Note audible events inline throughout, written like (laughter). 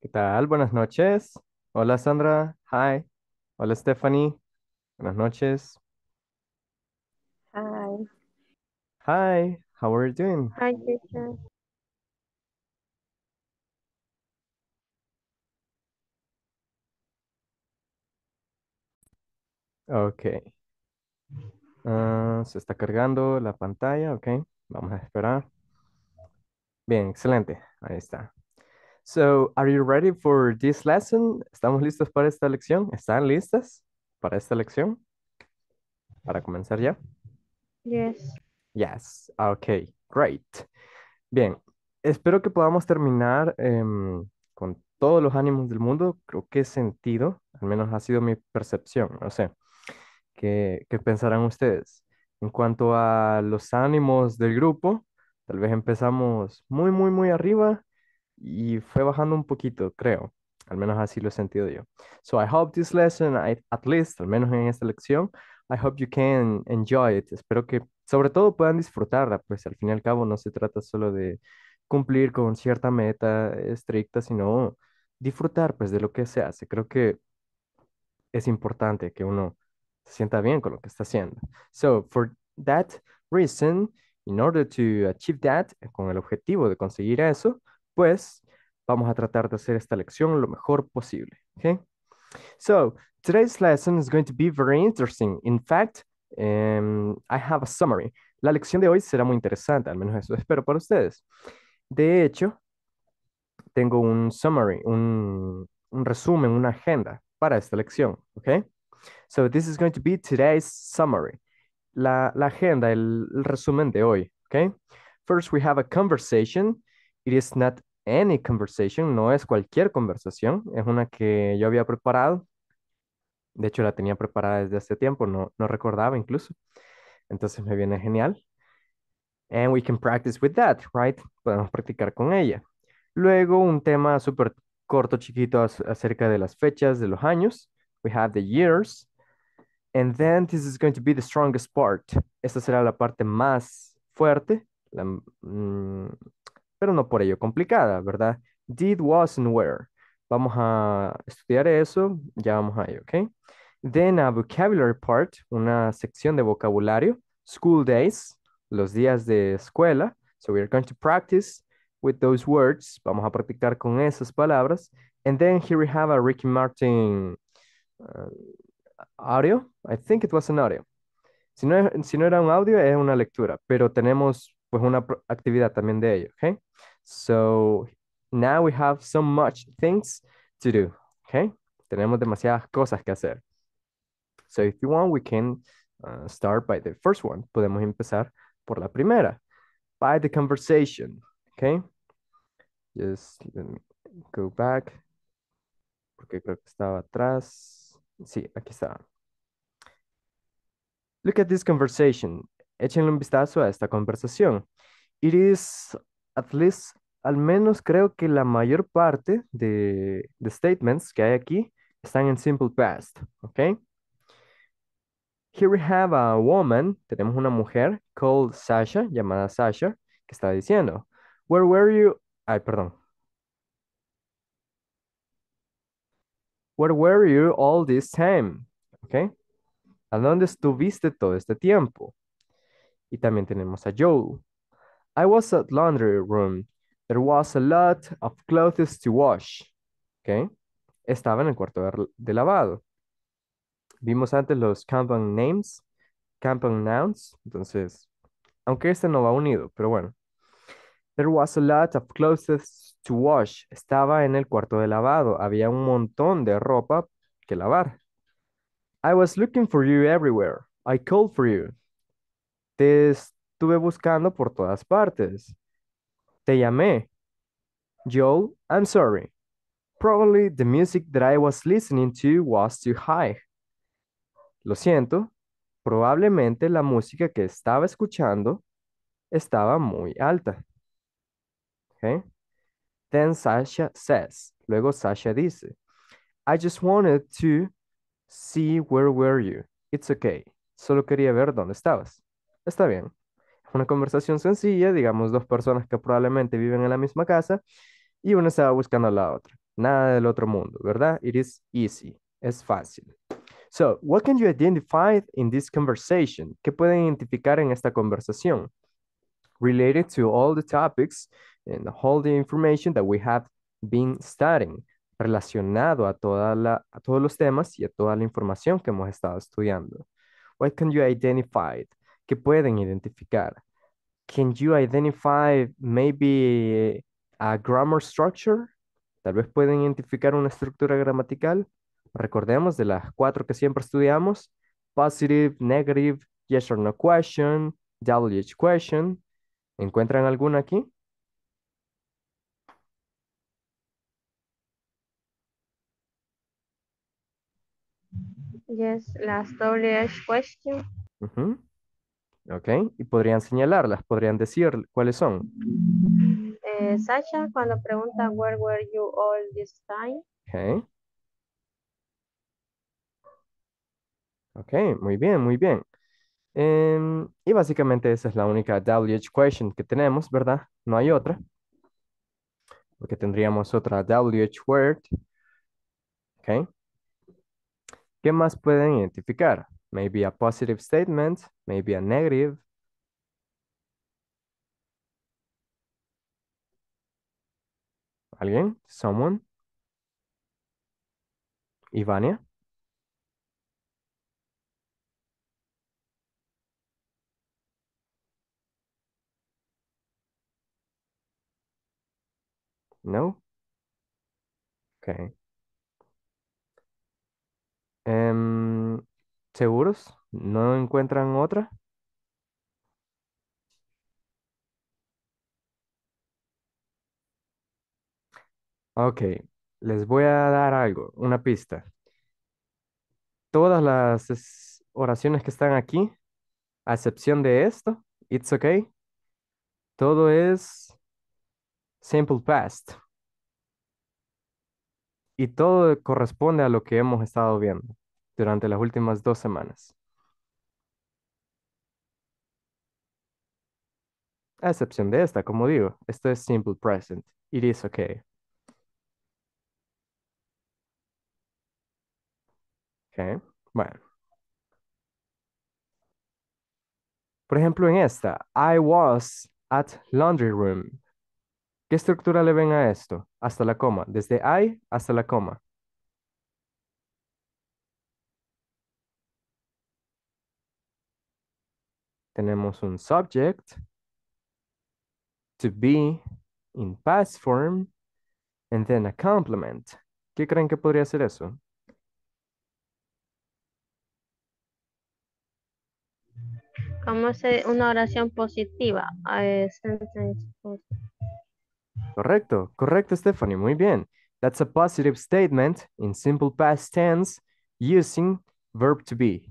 ¿Qué tal? Buenas noches. Hola Sandra. Hi. Hola Stephanie. Buenas noches. Hi. Hi. How are you doing? Hi, teacher. Ok. Ah, se está cargando la pantalla. Ok. Vamos a esperar. Bien, excelente. Ahí está. So, are you ready for this lesson? ¿Estamos listos para esta lección? ¿Están listas para esta lección? ¿Para comenzar ya? Yes. Yes. Ok, great. Bien, espero que podamos terminar em, con todos los ánimos del mundo. Creo que he sentido, al menos ha sido mi percepción, no sé, ¿qué, qué pensarán ustedes? En cuanto a los ánimos del grupo, tal vez empezamos muy, muy, muy arriba y fue bajando un poquito, creo. Al menos así lo he sentido yo. So I hope this lesson, at least, al menos en esta lección, I hope you can enjoy it. Espero que sobre todo puedan disfrutarla, pues al fin y al cabo no se trata solo de cumplir con cierta meta estricta, sino disfrutar pues de lo que se hace. Creo que es importante que uno se sienta bien con lo que está haciendo. So, for that reason, in order to achieve that, con el objetivo de conseguir eso, pues vamos a tratar de hacer esta lección lo mejor posible. Okay? So, today's lesson is going to be very interesting. In fact, em, I have a summary. La lección de hoy será muy interesante, al menos eso espero para ustedes. De hecho, tengo un summary, un, resumen, una agenda para esta lección, Okay. So this is going to be today's summary. La, agenda, el, el resumen de hoy, Okay. First, we have a conversation It is not any conversation, no es cualquier conversación, es una que yo había preparado. De hecho, la tenía preparada desde hace tiempo, no, recordaba incluso. Entonces me viene genial. And we can practice with that, right? Podemos practicar con ella. Luego, un tema súper corto, chiquito acerca de las fechas, de los años. We have the years. And then this is going to be the strongest part. Esta será la parte más fuerte, la, mm, pero no por ello complicada, ¿verdad? Did, was, and were. Vamos a estudiar eso, ya vamos a ello, ¿ok? Then a vocabulary part, una sección de vocabulario. School days, los días de escuela. So we are going to practice with those words. Vamos a practicar con esas palabras. And then here we have a Ricky Martin uh, audio. I think it was an audio. Si si no era un audio, es una lectura, pero tenemos pues una actividad también de ello, okay? So now we have so much things to do, okay? Tenemos demasiadas cosas que hacer. So if you want, we can uh, start by the first one. Podemos empezar por la primera. By the conversation, okay? Just let me go back. Porque creo que estaba atrás. Sí, aquí está. Look at this conversation. Échenle un vistazo a esta conversación. It is, at least, al menos creo que la mayor parte de, statements que hay aquí están en simple past, ¿ok? Here we have a woman, tenemos una mujer called Sasha, llamada Sasha, que está diciendo, Where were you? Ay, perdón. Where were you all this time? Okay. ¿A dónde estuviste todo este tiempo? Y también tenemos a Joe. I was at laundry room. There was a lot of clothes to wash. Okay. Estaba en el cuarto de, lavado. Vimos antes los compound names, compound nouns. Entonces, aunque este no va unido, pero bueno. There was a lot of clothes to wash. Estaba en el cuarto de lavado. Había un montón de ropa que lavar. I was looking for you everywhere. I called for you. Te estuve buscando por todas partes. Te llamé. Joel, I'm sorry. Probably the music that I was listening to was too high. Lo siento, probablemente la música que estaba escuchando estaba muy alta. Okay. Then Sasha says, luego Sasha dice, I just wanted to see where were you. It's okay. Solo quería ver dónde estabas. Está bien. una conversación sencilla, digamos, dos personas que probablemente viven en la misma casa y uno estaba buscando a la otra. Nada del otro mundo, ¿verdad? It is easy. Es fácil. So, what can you identify in this conversation? ¿Qué pueden identificar en esta conversación? Related to all the topics and all the information that we have been studying. Relacionado a, toda la, a todos los temas y a toda la información que hemos estado estudiando. What can you identify? que pueden identificar. Can you identify maybe a grammar structure? Tal vez pueden identificar una estructura gramatical. Recordemos de las cuatro que siempre estudiamos, positive, negative, yes or no question, WH question. ¿Encuentran alguna aquí? Yes, las WH question. ¿ok? Y podrían señalarlas, podrían decir cuáles son. Eh, Sasha, cuando pregunta where were you all this time? Okay. Ok, muy bien, muy bien. Em, y básicamente esa es la única WH question que tenemos, ¿verdad? No hay otra. Porque tendríamos otra WH word. Ok. ¿Qué más pueden identificar? maybe a positive statement, maybe a negative. ¿Alguien? ¿Someone? ¿Ivania? No? Okay. Um, ¿Seguros? ¿No encuentran otra? Ok, les voy a dar algo, una pista. Todas las oraciones que están aquí, a excepción de esto, it's ok todo es simple past y todo corresponde a lo que hemos estado viendo durante las últimas dos semanas. A excepción de esta, como digo, esto es simple present. It is okay. Okay, bueno. Por ejemplo, en esta, I was at laundry room. ¿Qué estructura le ven a esto? Hasta la coma, desde I hasta la coma. tenemos un subject, to be in past form, and then a complement. ¿Qué creen que podría ser eso? ¿Cómo se una oración positiva? Correcto, correcto, Stephanie, muy bien. That's a positive statement in simple past tense using verb to be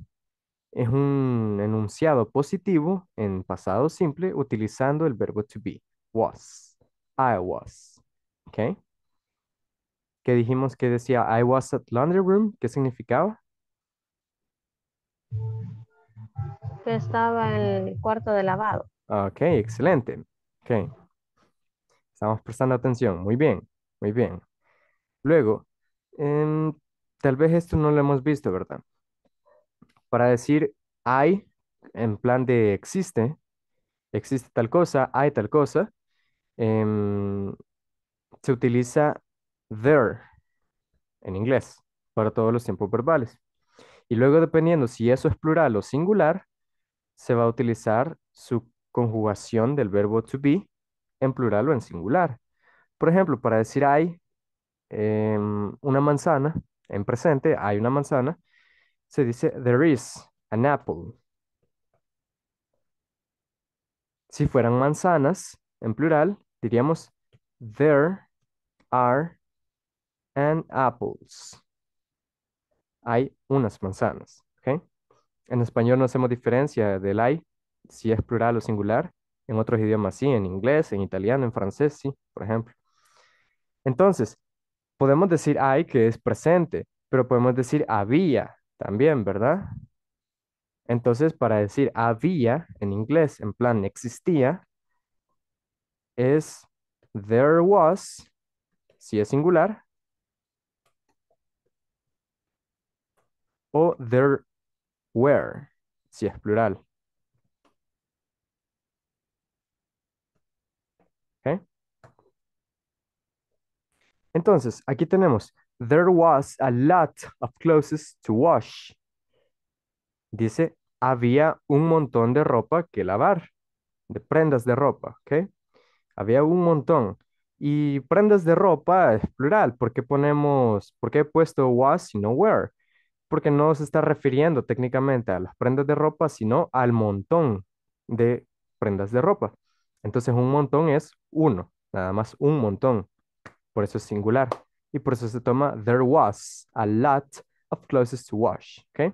es un enunciado positivo en pasado simple utilizando el verbo to be. Was. I was. ¿Ok? Que dijimos que decía I was at laundry room. ¿Qué significaba? Que estaba en el cuarto de lavado. Ok, excelente. Ok. Estamos prestando atención. Muy bien, muy bien. Luego, em, tal vez esto no lo hemos visto, ¿verdad? Para decir hay, en plan de existe, existe tal cosa, hay tal cosa, em, se utiliza there en inglés para todos los tiempos verbales. Y luego, dependiendo si eso es plural o singular, se va a utilizar su conjugación del verbo to be en plural o en singular. Por ejemplo, para decir hay em, una manzana, en presente hay una manzana, se dice there is an apple. Si fueran manzanas, en plural, diríamos there are an apples. Hay unas manzanas. ¿okay? En español no hacemos diferencia del hay, si es plural o singular. En otros idiomas sí, en inglés, en italiano, en francés sí, por ejemplo. Entonces, podemos decir hay que es presente, pero podemos decir había también, ¿verdad? Entonces, para decir había en inglés, en plan existía, es there was, si es singular, o there were, si es plural. Entonces, aquí tenemos There was a lot of clothes to wash. Dice, había un montón de ropa que lavar, de prendas de ropa, ¿ok? Había un montón. Y prendas de ropa es plural. ¿Por qué ponemos, por qué he puesto was y no were? Porque no se está refiriendo técnicamente a las prendas de ropa, sino al montón de prendas de ropa. Entonces un montón es uno, nada más un montón. Por eso es singular y por eso se toma there was a lot of clothes to wash, ¿ok?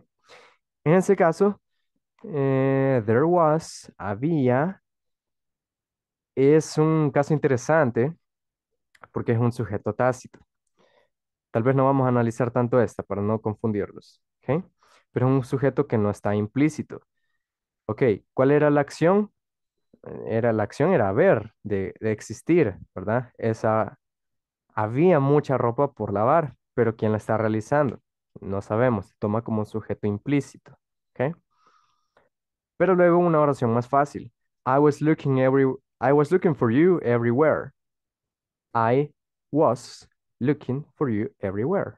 En ese caso, eh, there was, había, es un caso interesante porque es un sujeto tácito. Tal vez no vamos a analizar tanto esta para no confundirlos, ¿ok? Pero es un sujeto que no está implícito. Ok, ¿cuál era la acción? Eh, era la acción, era haber, de, de existir, ¿verdad? Esa había mucha ropa por lavar, pero ¿quién la está realizando? No sabemos, se toma como un sujeto implícito. Pero luego una oración más fácil. I was looking I was looking for you everywhere. I was looking for you everywhere.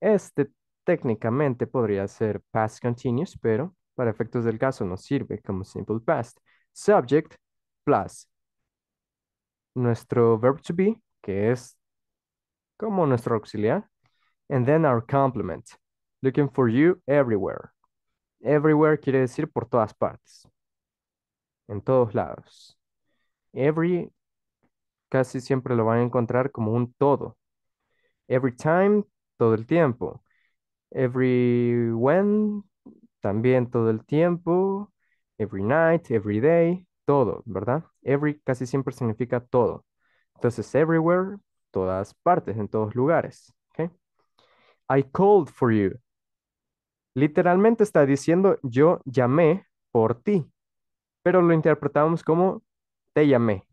Este técnicamente podría ser past continuous, pero para efectos del caso no sirve como simple past. Subject plus nuestro verb to be, que es como nuestro auxiliar, and then our complement, looking for you everywhere. Everywhere quiere decir por todas partes, en todos lados. Every casi siempre lo van a encontrar como un todo. Every time, todo el tiempo. Every when, también todo el tiempo. Every night, every day, todo, ¿verdad? Every casi siempre significa todo. Entonces, everywhere, todas partes, en todos lugares. ¿okay? I called for you. Literalmente está diciendo yo llamé por ti, pero lo interpretamos como te llamé.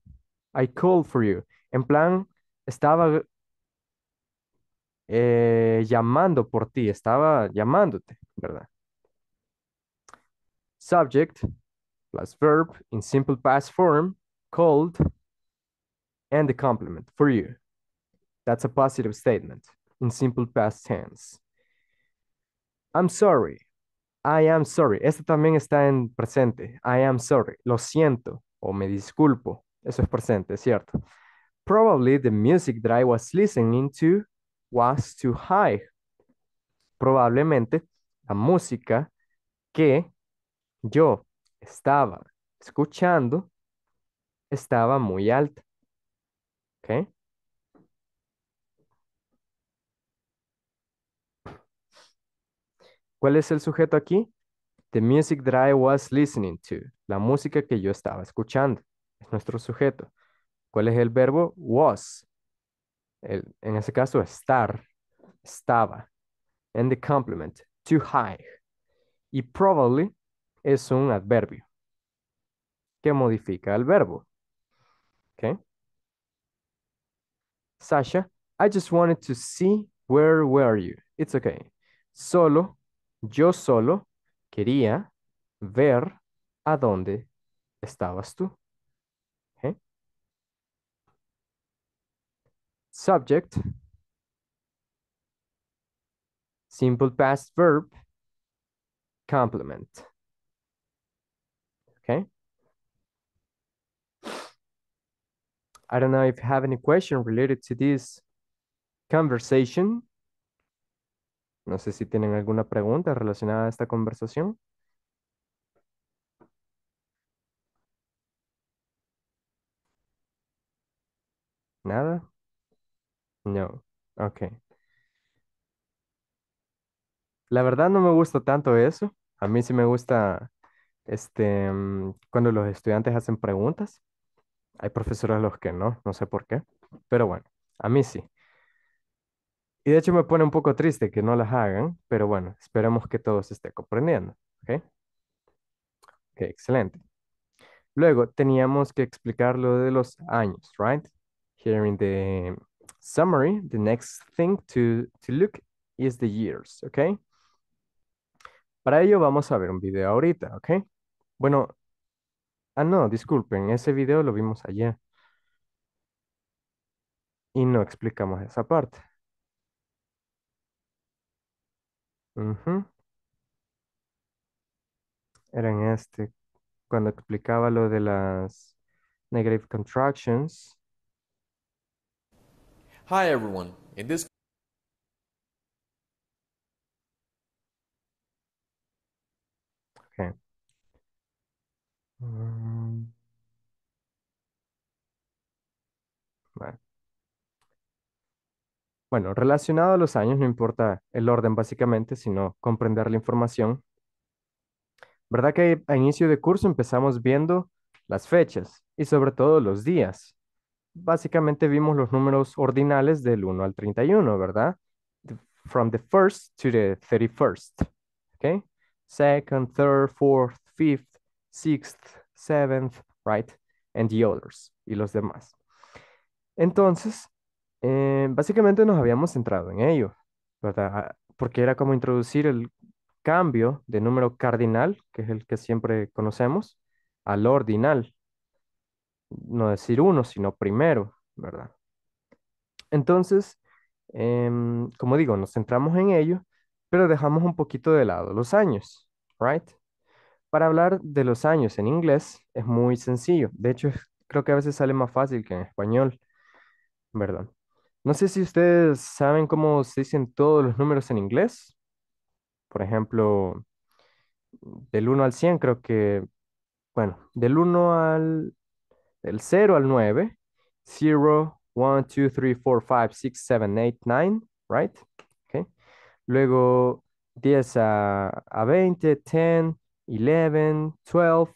I called for you. En plan, estaba eh, llamando por ti, estaba llamándote, ¿verdad? Subject, plus verb in simple past form called and the complement for you. That's a positive statement in simple past tense. I'm sorry. I am sorry. Este también está en presente. I am sorry. Lo siento o me disculpo. Eso es presente, ¿cierto? Probably the music that I was listening to was too high. Probablemente la música que yo estaba escuchando estaba muy alta. ¿Ok? ¿Cuál es el sujeto aquí? The music that I was listening to. La música que yo estaba escuchando. Es nuestro sujeto. ¿Cuál es el verbo? Was. en ese caso, estar. Estaba. And the complement. Too high. Y probably es un adverbio que modifica el verbo. Sasha, I just wanted to see where were you. It's okay. Solo, yo solo quería ver a dónde estabas tú. Subject. Simple past verb. Complement. I don't know if you have any question related to this conversation. No sé si tienen alguna pregunta relacionada a esta conversación. Nada? No. Ok. La verdad no me gusta tanto eso. A mí sí me gusta este, mm, cuando los estudiantes hacen preguntas, hay profesores a los que no, no sé por qué, pero bueno, a mí sí. Y de hecho me pone un poco triste que no las hagan, pero bueno, esperemos que todos estén esté comprendiendo. ¿ok? Ok, excelente. Luego teníamos que explicar lo de los años, right? Here in the summary, the next thing to, to look is the years, ok? Para ello vamos a ver un video ahorita, ok? Bueno, ah, no, disculpen, ese video lo vimos ayer y no explicamos esa parte. Era en este, cuando explicaba lo de las negative contractions. Hi everyone. In this Mm, bueno, relacionado a los años, no importa el orden básicamente, sino comprender la información. ¿Verdad que a inicio de curso empezamos viendo las fechas y sobre todo los días? Básicamente vimos los números ordinales del 1 al 31, ¿verdad? From the first to the 31st. ¿Ok? Second, third, fourth, fifth, sixth, seventh, right, and the others, y los demás. Entonces, eh, básicamente nos habíamos centrado en ello, ¿verdad? Ah, porque era como introducir el cambio de número cardinal, que es el que siempre conocemos, al ordinal. No decir uno, sino primero, ¿verdad? Entonces, em, como digo, nos centramos en ello, pero dejamos un poquito de lado los años, ¿right? Para hablar de los años en inglés es muy sencillo. De hecho, creo que a veces sale más fácil que en español. Perdón. No sé si ustedes saben cómo se dicen todos los números en inglés. Por ejemplo, del 1 al 100 creo que, bueno, del 1 al, del 0 al 9, 0, 1, 2, 3, 4, 5, 6, 7, 8, 9, right? Okay. Luego 10 a, a 20, 10, 11, 12,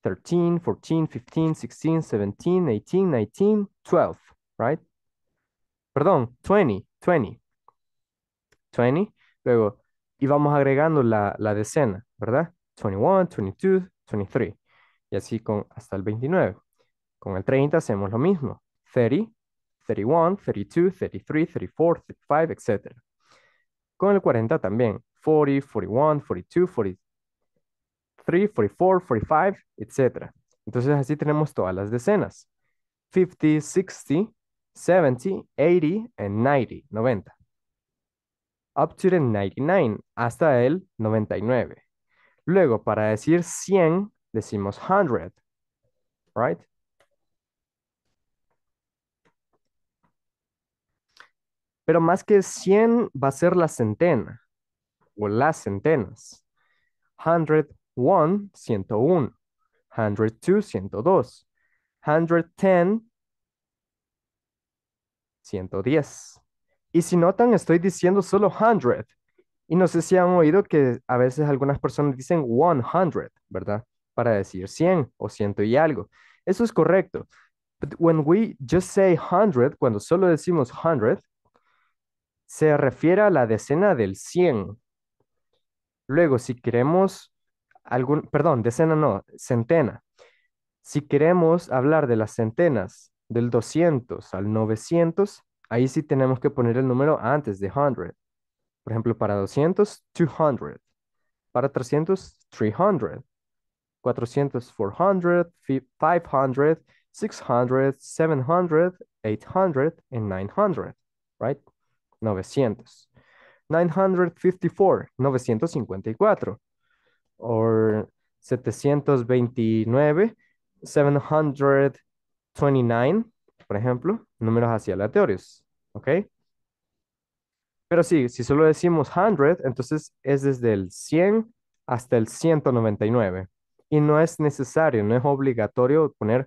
13, 14, 15, 16, 17, 18, 19, 12, right? Perdón, 20, 20. 20. Luego, y agregando la, decena, ¿verdad? 21, 22, 23. Y así con, hasta el 29. Con el 30 hacemos lo mismo. 30, 31, 32, 33, 34, 35, etc. Con el 40 también. 40, 41, 42, 43, 3, 44, 45, etc. Entonces así tenemos todas las decenas. 50, 60, 70, 80, and 90, 90. Up to the 99, hasta el 99. Luego, para decir 100, decimos 100, right? Pero más que 100 va a ser la centena o las centenas. 100, 101, 101. 102, 102. 110, 110. Y si notan, estoy diciendo solo 100. Y no sé si han oído que a veces algunas personas dicen 100, ¿verdad? Para decir 100 o 100 y algo. Eso es correcto. But when we just say 100, cuando solo decimos 100, se refiere a la decena del 100. Luego, si queremos perdón, decena no, centena. Si queremos hablar de las centenas del 200 al 900, ahí sí tenemos que poner el número antes de 100. Por ejemplo, para 200, 200. Para 300, 300. 400, 400, 500, 600, 700, 800, Y 900, right? 900. 954, 954 or 729, 729, por ejemplo, números hacia aleatorios, ¿ok? Pero sí, si solo decimos 100, entonces es desde el 100 hasta el 199. Y no es necesario, no es obligatorio poner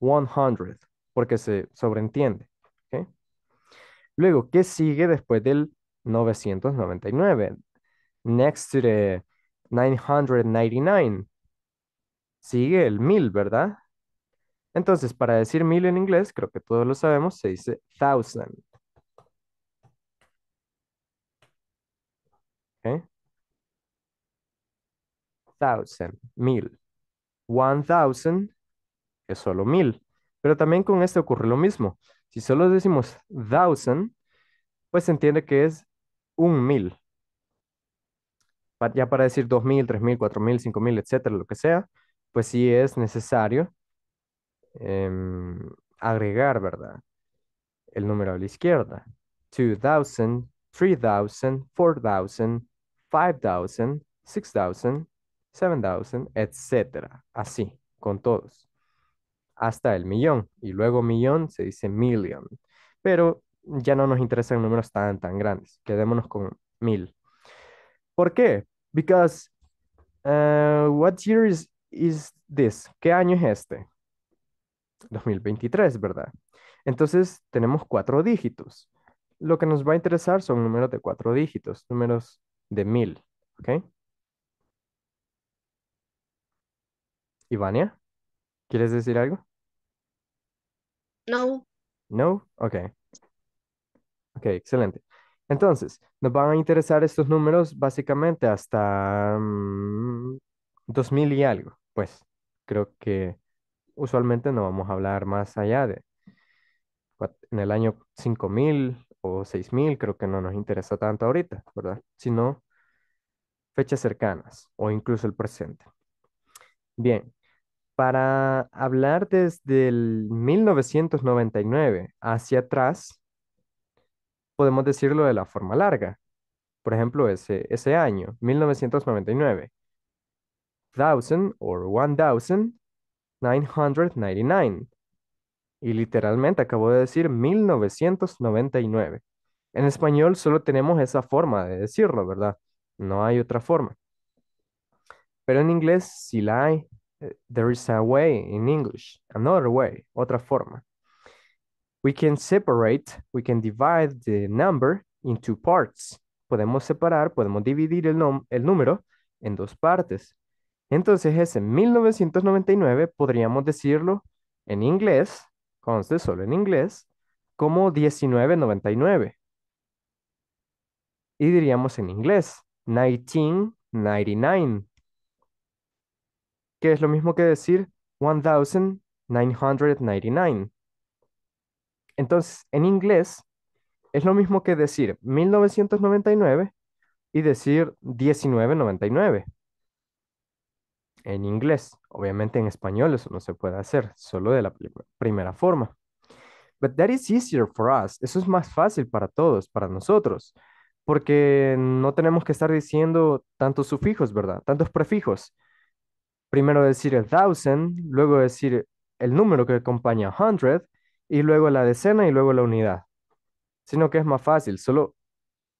100, porque se sobreentiende. ¿okay? Luego, ¿qué sigue después del 999? Next to the 999. Sigue el 1000, ¿verdad? Entonces, para decir 1000 en inglés, creo que todos lo sabemos, se dice thousand. Okay. Thousand, 1000. 1000 es solo 1000. Pero también con este ocurre lo mismo. Si solo decimos thousand, pues se entiende que es un mil ya para decir 2.000, 3.000, 4.000, 5.000, etcétera, lo que sea, pues sí es necesario em, agregar, ¿verdad? El número a la izquierda. 2,000, 3,000, 4,000, 5,000, 6,000, 7,000, etcétera. Así, con todos. Hasta el millón. Y luego millón se dice million. Pero ya no nos interesan números tan, tan grandes. Quedémonos con mil. ¿Por qué? Because uh, what year is, is this? ¿Qué año es este? 2023, ¿verdad? Entonces tenemos cuatro dígitos. Lo que nos va a interesar son números de cuatro dígitos, números de mil, ¿ok? Ivania, ¿quieres decir algo? No. No, ok. Ok, excelente. Entonces, nos van a interesar estos números básicamente hasta 2000 mm, y algo. Pues creo que usualmente no vamos a hablar más allá de en el año 5000 o 6000, creo que no nos interesa tanto ahorita, ¿verdad? Sino fechas cercanas o incluso el presente. Bien, para hablar desde el 1999 hacia atrás, podemos decirlo de la forma larga. Por ejemplo, ese, ese año, 1999. 1000 or 1999. Y literalmente acabo de decir 1999. En español solo tenemos esa forma de decirlo, ¿verdad? No hay otra forma. Pero en inglés si la hay. Eh, there is a way in English, another way, otra forma. We can separate, we can divide the number into parts. Podemos separar, podemos dividir el, el número en dos partes. Entonces ese 1999 podríamos decirlo en inglés, conste solo en inglés, como 1999. Y diríamos en inglés, 1999. Que es lo mismo que decir 1999. Entonces, en inglés es lo mismo que decir 1999 y decir 1999. En inglés, obviamente en español eso no se puede hacer, solo de la primera forma. But that is easier for us. Eso es más fácil para todos, para nosotros, porque no tenemos que estar diciendo tantos sufijos, ¿verdad? Tantos prefijos. Primero decir el thousand, luego decir el número que acompaña a hundred, y luego la decena y luego la unidad, sino que es más fácil, solo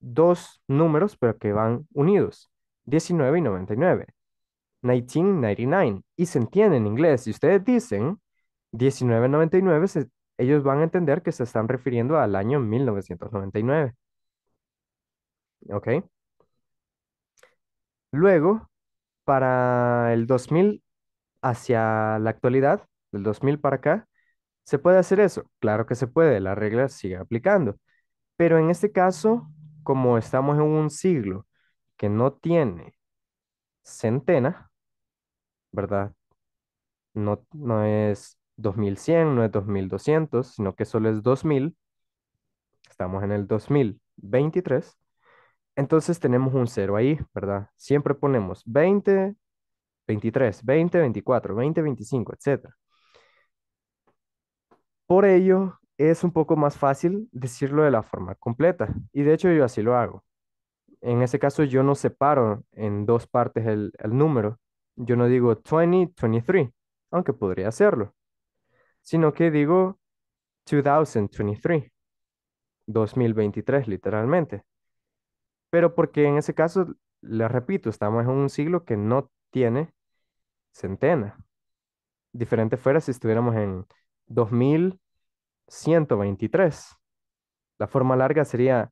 dos números pero que van unidos, 19 y 99, 1999, y se entiende en inglés. Si ustedes dicen 1999, ellos van a entender que se están refiriendo al año 1999. ¿Ok? Luego, para el 2000 hacia la actualidad, del 2000 para acá, ¿Se puede hacer eso? Claro que se puede, la regla sigue aplicando. Pero en este caso, como estamos en un siglo que no tiene centena, ¿verdad? No, no es 2100, no es 2200, sino que solo es 2000. Estamos en el 2023. Entonces tenemos un cero ahí, ¿verdad? Siempre ponemos 20, 23, 20, 24, 20, 25, etc. Por ello, es un poco más fácil decirlo de la forma completa. Y de hecho yo así lo hago. En ese caso yo no separo en dos partes el, número. Yo no digo 20, aunque podría hacerlo. Sino que digo 2023. 2023 literalmente. Pero porque en ese caso, le repito, estamos en un siglo que no tiene centena. Diferente fuera si estuviéramos en 2123. La forma larga sería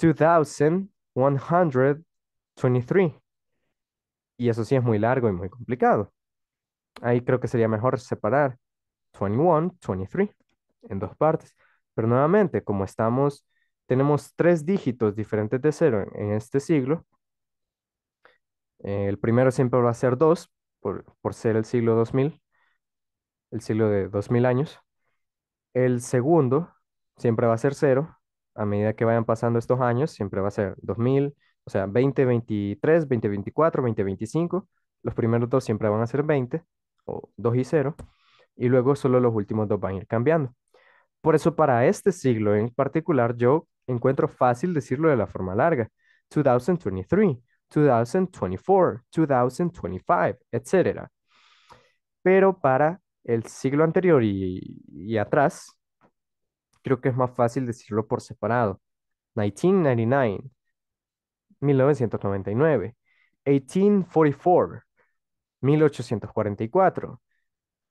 2123. Y eso sí es muy largo y muy complicado. Ahí creo que sería mejor separar 21, 23 en dos partes. Pero nuevamente, como estamos, tenemos tres dígitos diferentes de cero en, este siglo. Eh, el primero siempre va a ser dos por ser el siglo 2000 el siglo de 2000 años. El segundo siempre va a ser cero. A medida que vayan pasando estos años, siempre va a ser 2000, o sea, 2023, 2024, 2025. Los primeros dos siempre van a ser 20, o 2 y 0. Y luego solo los últimos dos van a ir cambiando. Por eso para este siglo en particular yo encuentro fácil decirlo de la forma larga. 2023, 2024, 2025, etc. Pero para el siglo anterior y, atrás, creo que es más fácil decirlo por separado. 1999, 1999, 1844, 1844,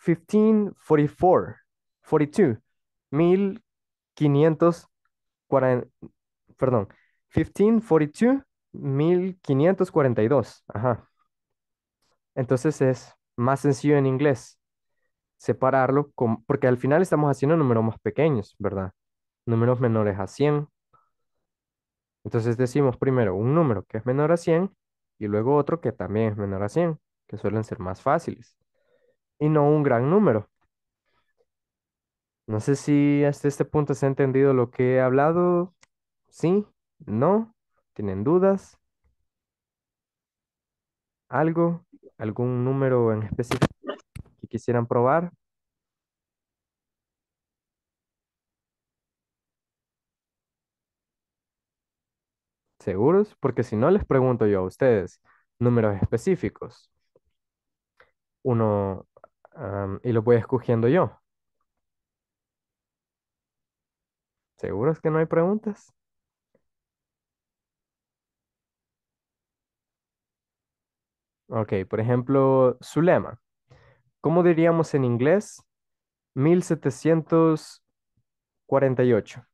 1544, 42, 1540, perdón, 1542, 1542, ajá. Entonces es más sencillo en inglés separarlo, porque al final estamos haciendo números más pequeños, ¿verdad? Números menores a 100. Entonces decimos primero un número que es menor a 100 y luego otro que también es menor a 100, que suelen ser más fáciles. Y no un gran número. No sé si hasta este punto se ha entendido lo que he hablado. ¿Sí? ¿No? ¿Tienen dudas? ¿Algo? ¿Algún número en específico? quisieran probar. ¿Seguros? Porque si no, les pregunto yo a ustedes números específicos. Uno, y los voy escogiendo yo. ¿Seguros que no hay preguntas? Ok, por ejemplo, lema. ¿Cómo diríamos en inglés? 1748.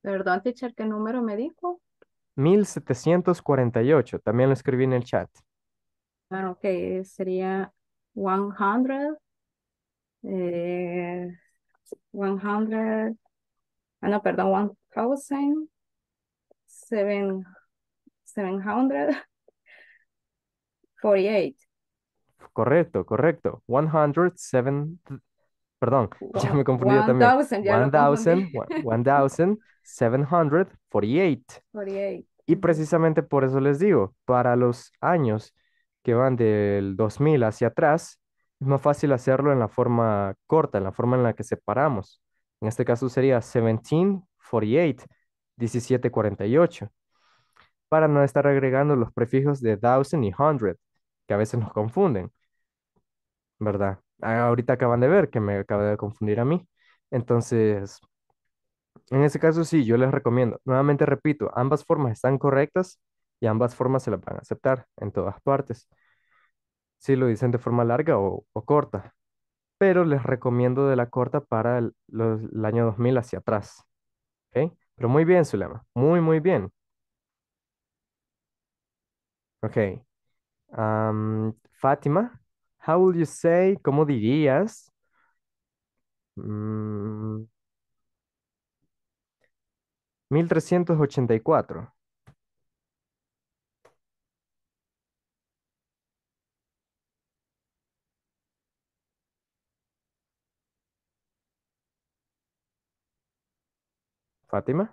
Perdón, teacher, ¿qué número me dijo? 1748. También lo escribí en el chat. Ah, ok. Sería 100. Eh, 100. Ah, no, perdón, 1000. 700. 748. Correcto, correcto. 107, perdón, (laughs) ya me confundí también. 1748. 48. Y precisamente por eso les digo, para los años que van del 2000 hacia atrás, es más fácil hacerlo en la forma corta, en la forma en la que separamos. En este caso sería 1748, 1748 para no estar agregando los prefijos de thousand y hundred, que a veces nos confunden, ¿verdad? Ah, ahorita acaban de ver que me acaba de confundir a mí. Entonces, en ese caso sí, yo les recomiendo. Nuevamente repito, ambas formas están correctas y ambas formas se las van a aceptar en todas partes. Si lo dicen de forma larga o, corta. Pero les recomiendo de la corta para el, año 2000 hacia atrás. ¿Okay? Pero muy bien, Zulema. Muy, muy bien. Okay. Um, Fátima, how would you say, ¿cómo dirías? Mm, y 1384. Fátima.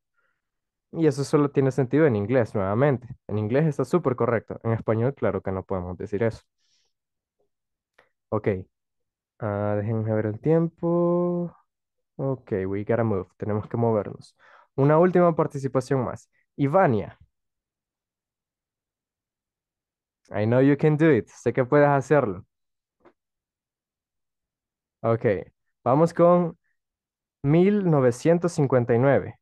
Y eso solo tiene sentido en inglés, nuevamente. En inglés está súper correcto. En español, claro que no podemos decir eso. Ok. Ah, déjenme ver el tiempo. Ok, we gotta move. Tenemos que movernos. Una última participación más. Ivania. I know you can do it. Sé que puedes hacerlo. Ok. Vamos con 1959.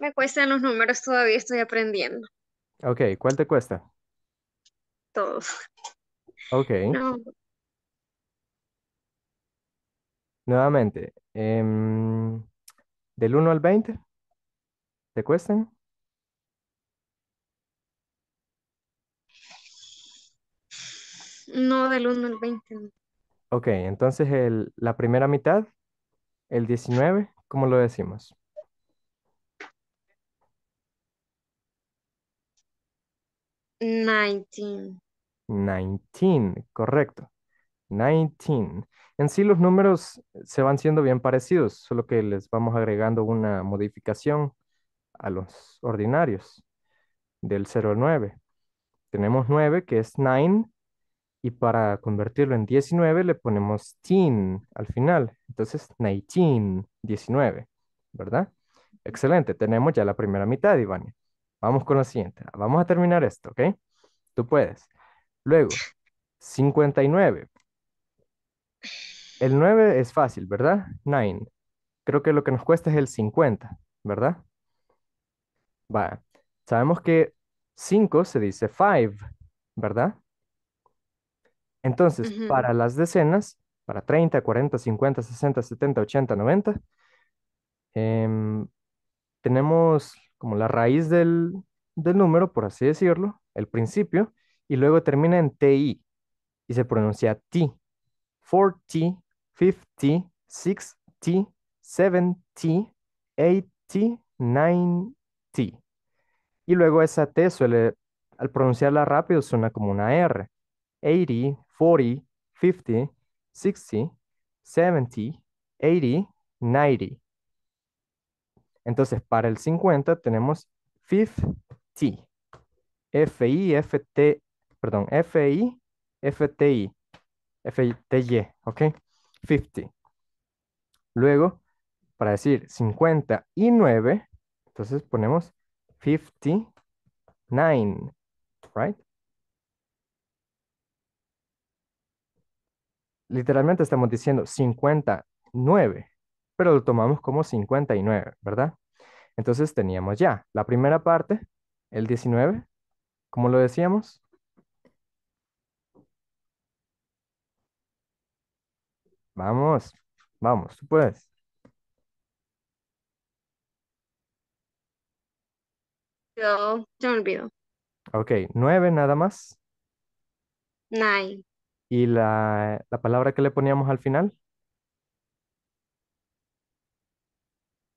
Me cuestan los números, todavía estoy aprendiendo. Ok, ¿cuál te cuesta? Todos. Ok. Nuevamente, em, del 1 al 20, ¿te cuestan? No, del 1 al 20. Ok, entonces el, la primera mitad, el 19, ¿cómo lo decimos? 19. 19, correcto. 19. En sí los números se van siendo bien parecidos, solo que les vamos agregando una modificación a los ordinarios del 0 al 9. Tenemos 9 que es 9 y para convertirlo en 19 le ponemos teen al final. Entonces 19, 19, ¿verdad? Excelente, tenemos ya la primera mitad, Iván. Vamos con la siguiente. Vamos a terminar esto, ¿ok? Tú puedes. Luego, 59. El 9 es fácil, ¿verdad? 9. Creo que lo que nos cuesta es el 50, ¿verdad? Va. Sabemos que 5 se dice 5, ¿verdad? Entonces, para las decenas, para 30, 40, 50, 60, 70, 80, 90, tenemos como la raíz del, número, por así decirlo, el principio, y luego termina en TI y se pronuncia T. 40, 50, 60, 70, 80, 90 Y luego esa T suele, al pronunciarla rápido, suena como una R. 80, 40, 50, 60, 70, 80, 90. Entonces, para el 50 tenemos 50. F T, perdón, FI, T Y. ¿ok? 50. Luego, para decir 59 entonces ponemos 59, ¿right? Literalmente estamos diciendo 59 pero lo tomamos como 59, ¿verdad? Entonces teníamos ya la primera parte, el 19, ¿cómo lo decíamos? Vamos, vamos, tú puedes. Yo, me Ok, nueve nada más. Nine. ¿Y la palabra que le poníamos al final?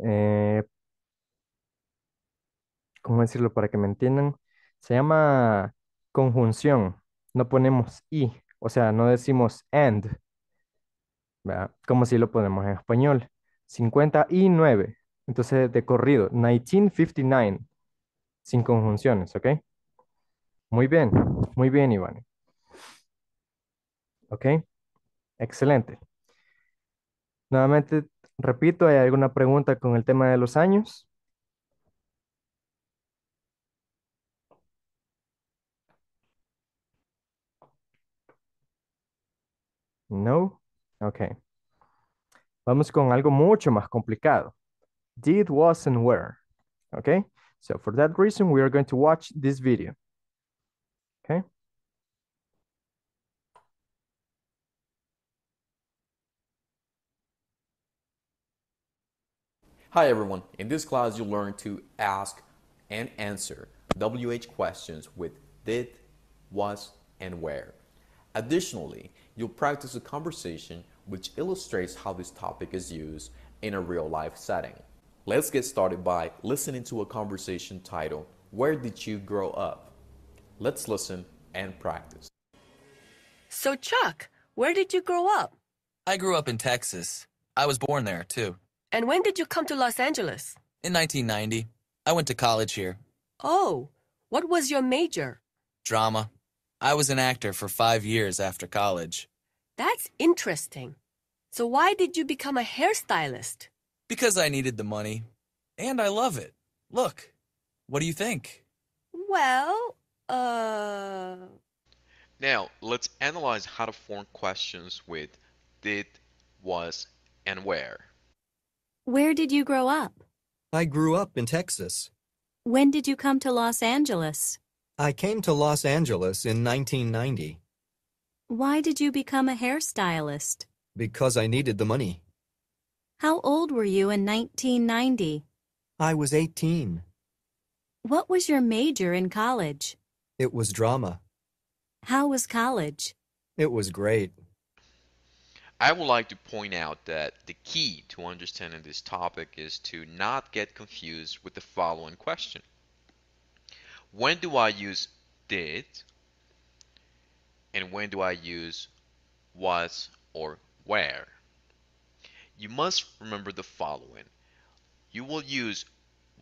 Eh, ¿cómo decirlo para que me entiendan? Se llama conjunción. No ponemos y, o sea, no decimos and, como si lo ponemos en español. y 9. Entonces, de corrido, 1959, sin conjunciones, ¿ok? Muy bien, muy bien, Iván. ¿Ok? Excelente. Nuevamente Repito, ¿hay alguna pregunta con el tema de los años? No. Ok. Vamos con algo mucho más complicado. Did, was, and were. ok. So for that reason, we are going to watch this video. Hi everyone, in this class you'll learn to ask and answer WH questions with did, was, and where. Additionally, you'll practice a conversation which illustrates how this topic is used in a real life setting. Let's get started by listening to a conversation titled, Where Did You Grow Up? Let's listen and practice. So Chuck, where did you grow up? I grew up in Texas. I was born there too. And when did you come to Los Angeles? In 1990. I went to college here. Oh, what was your major? Drama. I was an actor for five years after college. That's interesting. So why did you become a hairstylist? Because I needed the money. And I love it. Look, what do you think? Well, uh... Now, let's analyze how to form questions with did, was, and where. Where did you grow up? I grew up in Texas. When did you come to Los Angeles? I came to Los Angeles in 1990. Why did you become a hairstylist? Because I needed the money. How old were you in 1990? I was 18. What was your major in college? It was drama. How was college? It was great. I would like to point out that the key to understanding this topic is to not get confused with the following question. When do I use did and when do I use was or where? You must remember the following. You will use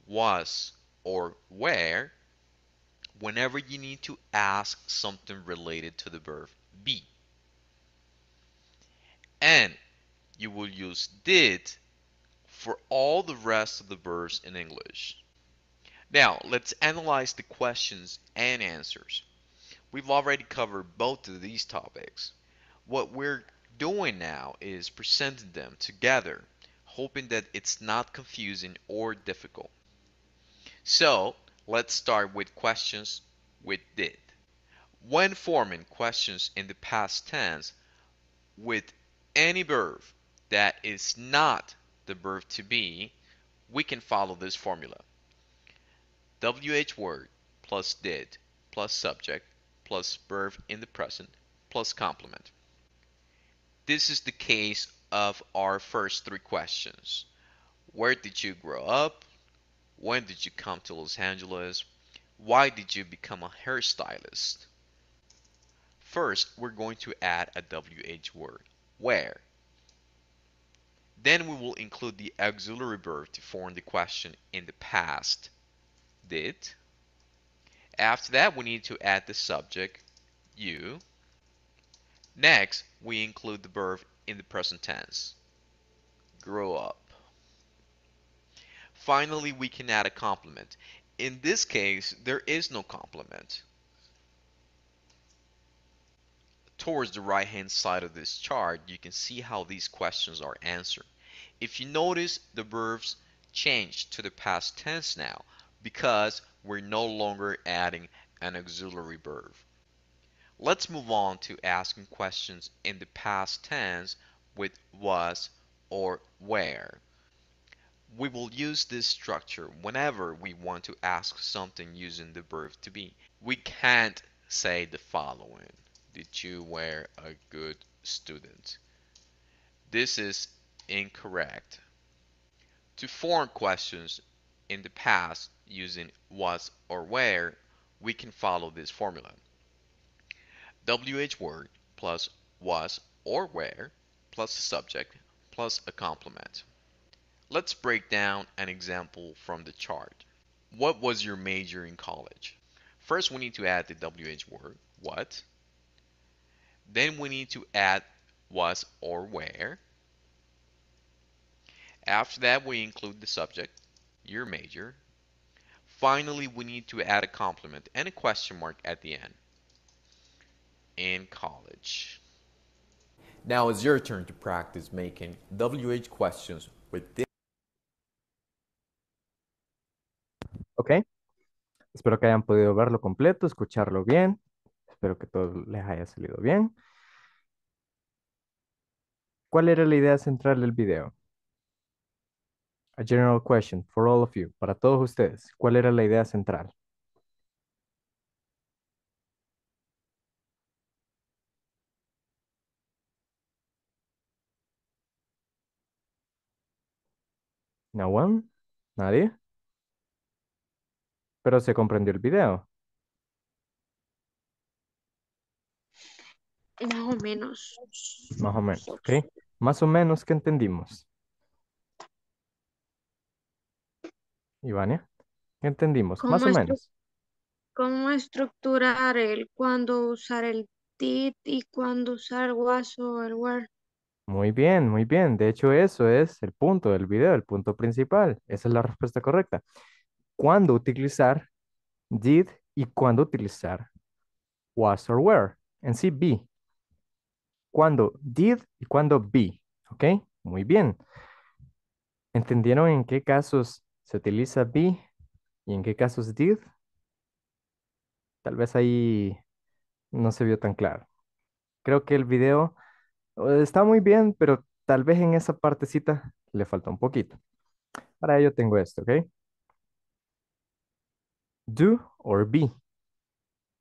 was or where whenever you need to ask something related to the verb be and you will use did for all the rest of the verbs in English. Now, let's analyze the questions and answers. We've already covered both of these topics. What we're doing now is presenting them together, hoping that it's not confusing or difficult. So, let's start with questions with did. When forming questions in the past tense with any verb that is not the verb to be, we can follow this formula. WH word plus did plus subject plus verb in the present plus complement. This is the case of our first three questions. Where did you grow up? When did you come to Los Angeles? Why did you become a hairstylist? First, we're going to add a WH word where. Then we will include the auxiliary verb to form the question in the past did. After that, we need to add the subject you. Next, we include the verb in the present tense grow up. Finally, we can add a complement. In this case, there is no complement. towards the right hand side of this chart, you can see how these questions are answered. If you notice, the verbs change to the past tense now because we're no longer adding an auxiliary verb. Let's move on to asking questions in the past tense with was or where. We will use this structure whenever we want to ask something using the verb to be. We can't say the following that you were a good student. This is incorrect. To form questions in the past using was or where, we can follow this formula. WH word plus was or where plus a subject plus a complement. Let's break down an example from the chart. What was your major in college? First, we need to add the WH word, what, then we need to add was or where. After that, we include the subject, your major. Finally, we need to add a complement and a question mark at the end. In college. Now it's your turn to practice making WH questions with this. Ok. Espero que hayan podido verlo completo, escucharlo bien. Espero que todo les haya salido bien. ¿Cuál era la idea central del video? A general question for all of you, para todos ustedes. ¿Cuál era la idea central? No one? ¿Nadie? Pero se comprendió el video. Más o menos. Más o menos, ok. Más o menos, que entendimos? Ivania, ¿qué entendimos? Más o menos. ¿Cómo estructurar el cuándo usar el did y cuando usar was o el were? Muy bien, muy bien. De hecho, eso es el punto del video, el punto principal. Esa es la respuesta correcta. ¿Cuándo utilizar did y cuándo utilizar was or where En sí, be. Cuando did y cuando be. ¿Ok? Muy bien. ¿Entendieron en qué casos se utiliza be y en qué casos did? Tal vez ahí no se vio tan claro. Creo que el video eh, está muy bien, pero tal vez en esa partecita le falta un poquito. Para ello tengo esto, ¿ok? Do or be.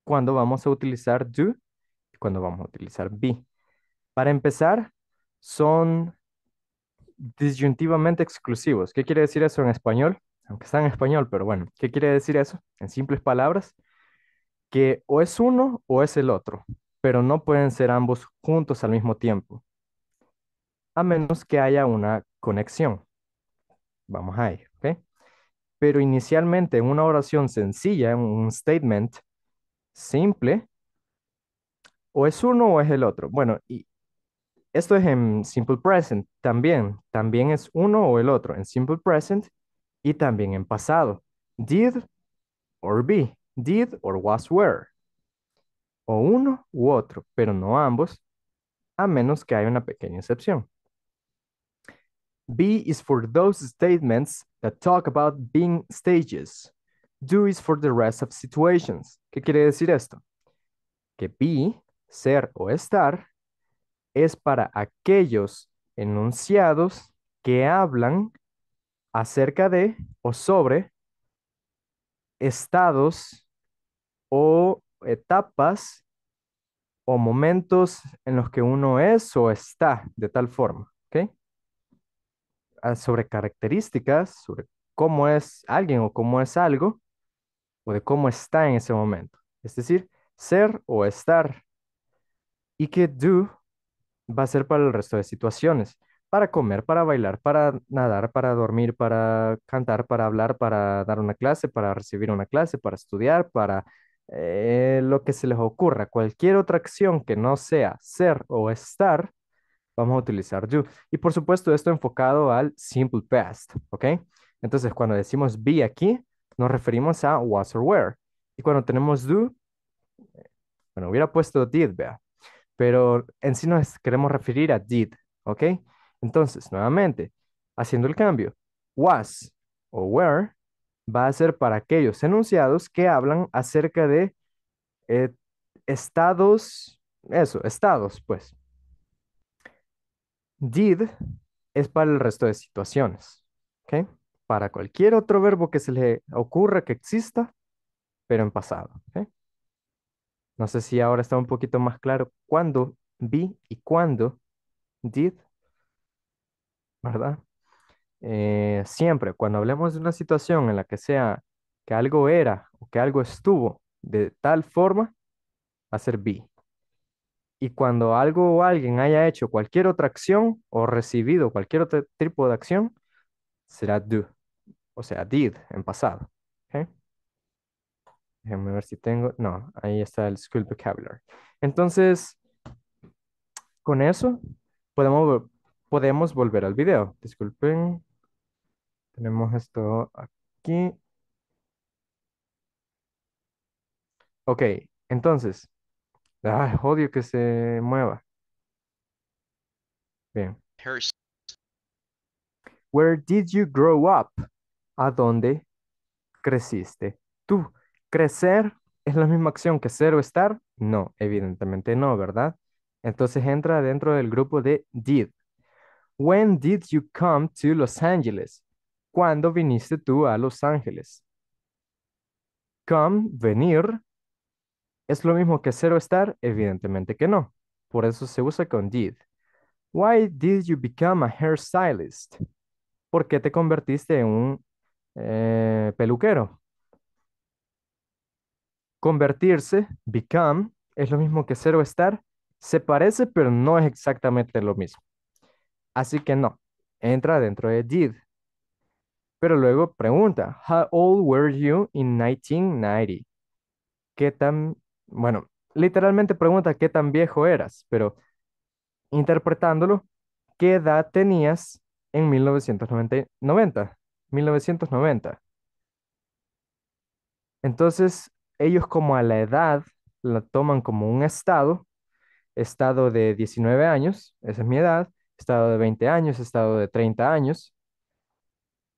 ¿Cuándo vamos a utilizar do? ¿Y cuándo vamos a utilizar be? Para empezar, son disyuntivamente exclusivos. ¿Qué quiere decir eso en español? Aunque está en español, pero bueno, ¿qué quiere decir eso? En simples palabras, que o es uno o es el otro, pero no pueden ser ambos juntos al mismo tiempo, a menos que haya una conexión. Vamos ahí, ¿ok? Pero inicialmente en una oración sencilla, en un statement simple, o es uno o es el otro. Bueno, y esto es en simple present también. También es uno o el otro en simple present y también en pasado. Did or be. Did or was were. O uno u otro, pero no ambos, a menos que haya una pequeña excepción. Be is for those statements that talk about being stages. Do is for the rest of situations. ¿Qué quiere decir esto? Que be, ser o estar es para aquellos enunciados que hablan acerca de o sobre estados o etapas o momentos en los que uno es o está de tal forma, ¿ok? Ah, sobre características, sobre cómo es alguien o cómo es algo, o de cómo está en ese momento. Es decir, ser o estar. Y que do va a ser para el resto de situaciones, para comer, para bailar, para nadar, para dormir, para cantar, para hablar, para dar una clase, para recibir una clase, para estudiar, para eh, lo que se les ocurra, cualquier otra acción que no sea ser o estar, vamos a utilizar do. Y por supuesto, esto enfocado al simple past, ¿ok? Entonces, cuando decimos be aquí, nos referimos a was or were. Y cuando tenemos do, eh, bueno, hubiera puesto did, vea, pero en sí nos queremos referir a did, ¿ok? Entonces, nuevamente, haciendo el cambio, was o were va a ser para aquellos enunciados que hablan acerca de eh, estados, eso, estados, pues. Did es para el resto de situaciones, ¿ok? Para cualquier otro verbo que se le ocurra que exista, pero en pasado, ¿ok? No sé si ahora está un poquito más claro cuándo vi y cuándo did, ¿verdad? Eh, siempre, cuando hablemos de una situación en la que sea que algo era o que algo estuvo de tal forma, va a ser vi. Y cuando algo o alguien haya hecho cualquier otra acción o recibido cualquier otro tipo de acción, será do, o sea, did en pasado. ¿okay? Déjenme ver si tengo. No, ahí está el School Vocabulary. Entonces, con eso podemos, podemos volver al video. Disculpen. Tenemos esto aquí. Ok, entonces. Ay, odio que se mueva. Bien. Where did you grow up? ¿A dónde creciste tú? Crecer es la misma acción que ser o estar. No, evidentemente no, ¿verdad? Entonces entra dentro del grupo de did. When did you come to Los Angeles? ¿Cuándo viniste tú a Los Ángeles? Come, venir, ¿es lo mismo que ser o estar? Evidentemente que no. Por eso se usa con did. Why did you become a hairstylist? ¿Por qué te convertiste en un eh, peluquero? Convertirse, become, es lo mismo que ser o estar. Se parece, pero no es exactamente lo mismo. Así que no, entra dentro de did. Pero luego pregunta, how old were you in 1990? ¿Qué tan, bueno, literalmente pregunta qué tan viejo eras, pero interpretándolo, ¿qué edad tenías en 1990? 1990. Entonces, ellos como a la edad la toman como un estado, estado de 19 años, esa es mi edad, estado de 20 años, estado de 30 años,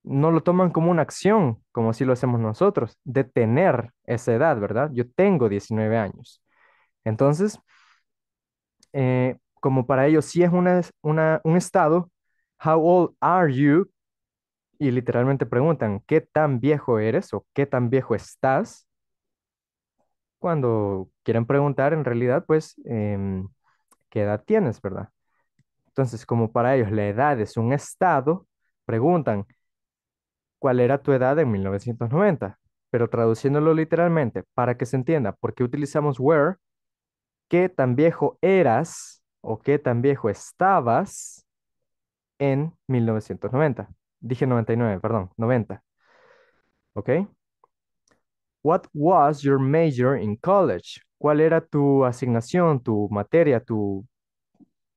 no lo toman como una acción, como si lo hacemos nosotros, de tener esa edad, ¿verdad? Yo tengo 19 años. Entonces, eh, como para ellos sí es un estado, how old are you? Y literalmente preguntan, ¿qué tan viejo eres o qué tan viejo estás? cuando quieren preguntar, en realidad, pues, em, ¿qué edad tienes, verdad? Entonces, como para ellos la edad es un estado, preguntan, ¿cuál era tu edad en 1990? Pero traduciéndolo literalmente, para que se entienda, ¿por qué utilizamos where, ¿Qué tan viejo eras o qué tan viejo estabas en 1990? Dije 99, perdón, 90. ¿Ok? What was your major in college? ¿Cuál era tu asignación, tu materia, tu,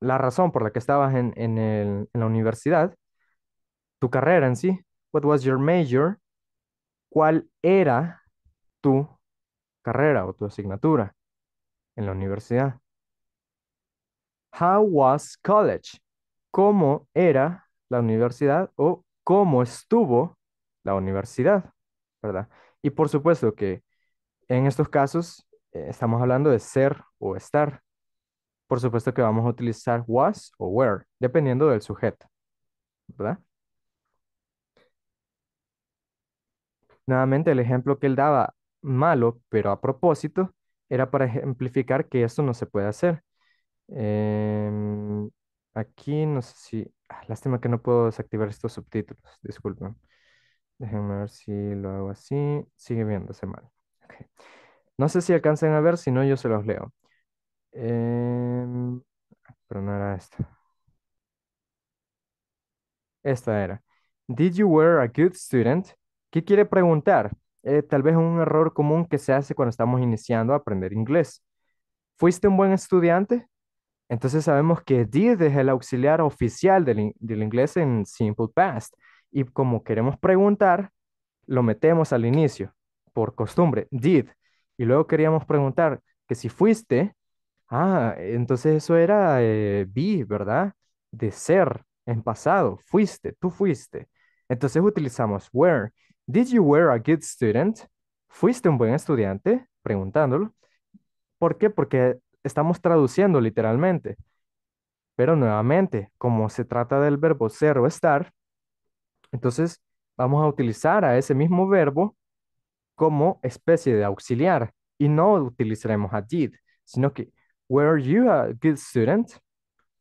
la razón por la que estabas en, en la universidad? Tu carrera en sí. What was your major? ¿Cuál era tu carrera o tu asignatura en la universidad? How was college? ¿Cómo era la universidad o cómo estuvo la universidad? ¿Verdad? Y por supuesto que en estos casos eh, estamos hablando de ser o estar. Por supuesto que vamos a utilizar was o were, dependiendo del sujeto. ¿Verdad? Nuevamente, el ejemplo que él daba, malo, pero a propósito, era para ejemplificar que esto no se puede hacer. Em, aquí no sé si... Ah, lástima que no puedo desactivar estos subtítulos, disculpen. Déjenme ver si lo hago así. Sigue viéndose mal. No sé si alcancen a ver, si no yo se los leo. Em, pero no era esta. Esta era. Did you were a good student? ¿Qué quiere preguntar? Eh, tal vez un error común que se hace cuando estamos iniciando a aprender inglés. ¿Fuiste un buen estudiante? Entonces sabemos que did es el auxiliar oficial del inglés en simple past y como queremos preguntar, lo metemos al inicio, por costumbre, did. Y luego queríamos preguntar que si fuiste, ah, entonces eso era eh, be, ¿verdad? De ser, en pasado, fuiste, tú fuiste. Entonces utilizamos were. Did you were a good student? ¿Fuiste un buen estudiante? Preguntándolo. ¿Por qué? Porque estamos traduciendo literalmente. Pero nuevamente, como se trata del verbo ser o estar, entonces, vamos a utilizar a ese mismo verbo como especie de auxiliar y no utilizaremos a did, sino que were you a good student?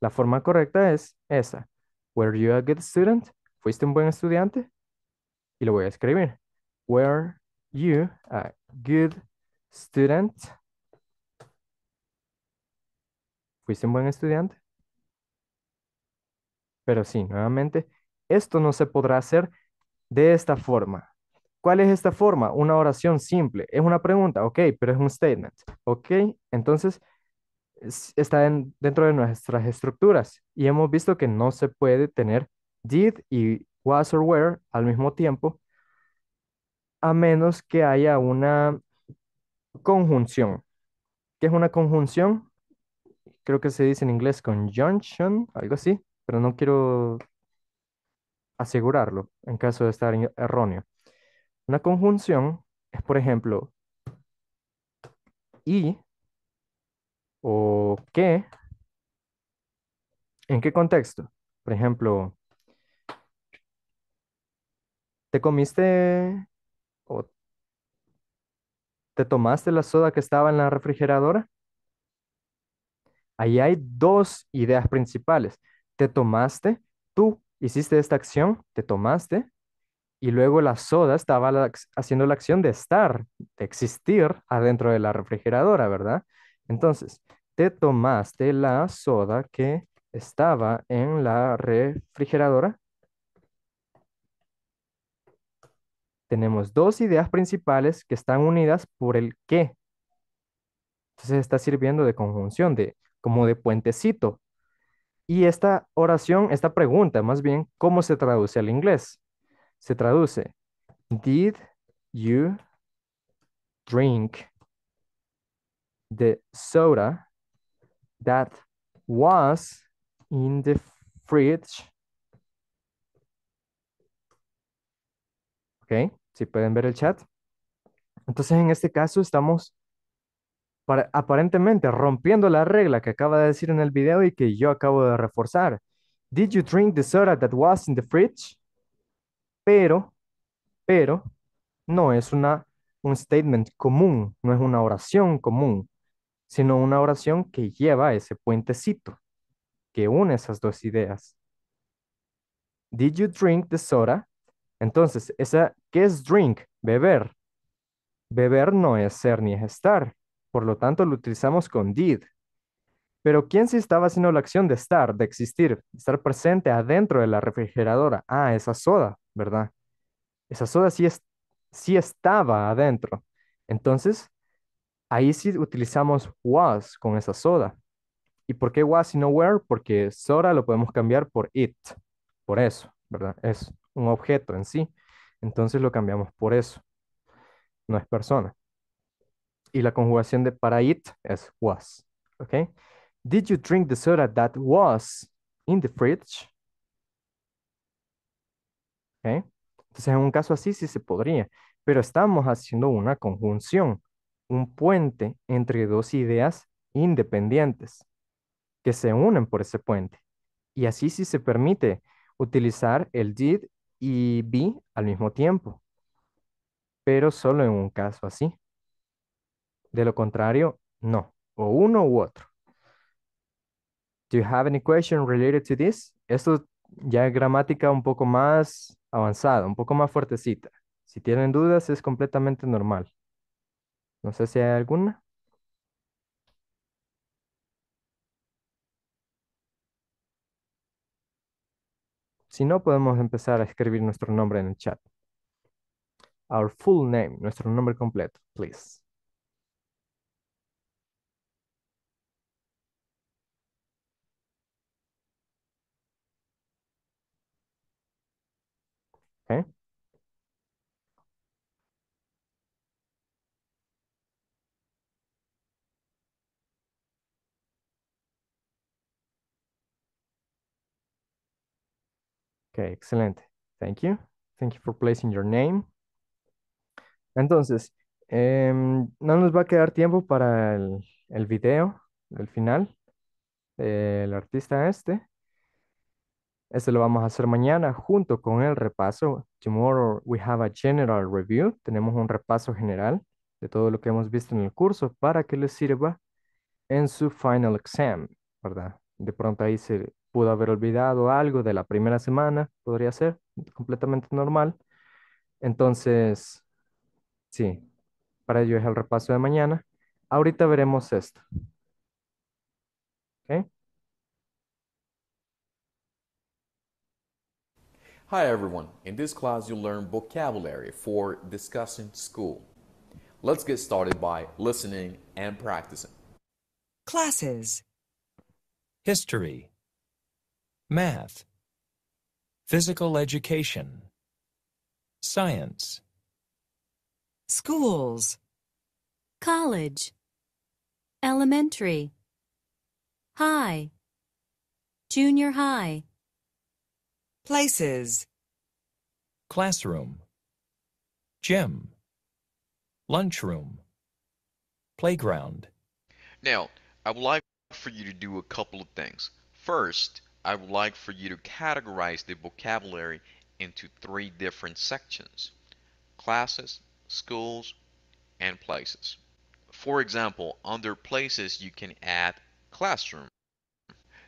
La forma correcta es esa. Were you a good student? ¿Fuiste un buen estudiante? Y lo voy a escribir. Were you a good student? ¿Fuiste un buen estudiante? Pero sí, nuevamente, esto no se podrá hacer de esta forma. ¿Cuál es esta forma? Una oración simple. Es una pregunta, ok, pero es un statement, ok. Entonces, está dentro de nuestras estructuras y hemos visto que no se puede tener did y was or were al mismo tiempo a menos que haya una conjunción. ¿Qué es una conjunción? Creo que se dice en inglés conjunction, algo así, pero no quiero asegurarlo en caso de estar erróneo. Una conjunción es, por ejemplo, y o que. ¿En qué contexto? Por ejemplo, te comiste o te tomaste la soda que estaba en la refrigeradora. Ahí hay dos ideas principales. Te tomaste tú hiciste esta acción, te tomaste, y luego la soda estaba haciendo la acción de estar, de existir adentro de la refrigeradora, ¿verdad? Entonces, te tomaste la soda que estaba en la refrigeradora. Tenemos dos ideas principales que están unidas por el qué. Entonces está sirviendo de conjunción, de, como de puentecito y esta oración, esta pregunta más bien, ¿cómo se traduce al inglés? Se traduce, ¿Did you drink the soda that was in the fridge? Ok, si pueden ver el chat. Entonces, en este caso estamos aparentemente rompiendo la regla que acaba de decir en el video y que yo acabo de reforzar. Did you drink the soda that was in the fridge? Pero, pero, no es una, un statement común, no es una oración común, sino una oración que lleva ese puentecito, que une esas dos ideas. Did you drink the soda? Entonces, esa, ¿qué es drink? Beber. Beber no es ser ni es estar. Por lo tanto, lo utilizamos con did. Pero ¿quién sí estaba haciendo la acción de estar, de existir, de estar presente adentro de la refrigeradora? Ah, esa soda, ¿verdad? Esa soda sí, estaba adentro. Entonces, ahí sí utilizamos was con esa soda. ¿Y por qué was y no were? Porque soda lo podemos cambiar por it, por eso, ¿verdad? Es un objeto en sí. Entonces lo cambiamos por eso. No es persona y la conjugación de para it es was. Okay. Did you drink the soda that was in the fridge? Okay. Entonces, en un caso así sí se podría, pero estamos haciendo una conjunción, un puente entre dos ideas independientes que se unen por ese puente. Y así sí se permite utilizar el did y be al mismo tiempo, pero solo en un caso así. De lo contrario, no. O uno u otro. Do you have any question related to this? Esto ya es gramática un poco más avanzada, un poco más fuertecita. Si tienen dudas, es completamente normal. No sé si hay alguna. Si no, podemos empezar a escribir nuestro nombre en el chat. Our full name, nuestro nombre completo, please. ¿Eh? Okay excelente. Thank you. Thank you for placing your name. Entonces, em, no nos va a quedar tiempo para el, el video, el final El artista este. Este lo vamos a hacer mañana junto con el repaso. Tomorrow we have a general review. Tenemos un repaso general de todo lo que hemos visto en el curso para que les sirva en su final exam, ¿verdad? De pronto ahí se pudo haber olvidado algo de la primera semana, podría ser completamente normal. Entonces, sí, para ello es el repaso de mañana. Ahorita veremos esto. ¿Okay? Hi everyone, in this class you'll learn vocabulary for discussing school. Let's get started by listening and practicing. Classes History Math Physical Education Science Schools College Elementary High Junior High Places Classroom Gym Lunchroom Playground Now, I would like for you to do a couple of things. First, I would like for you to categorize the vocabulary into three different sections classes, schools, and places. For example, under places you can add classroom.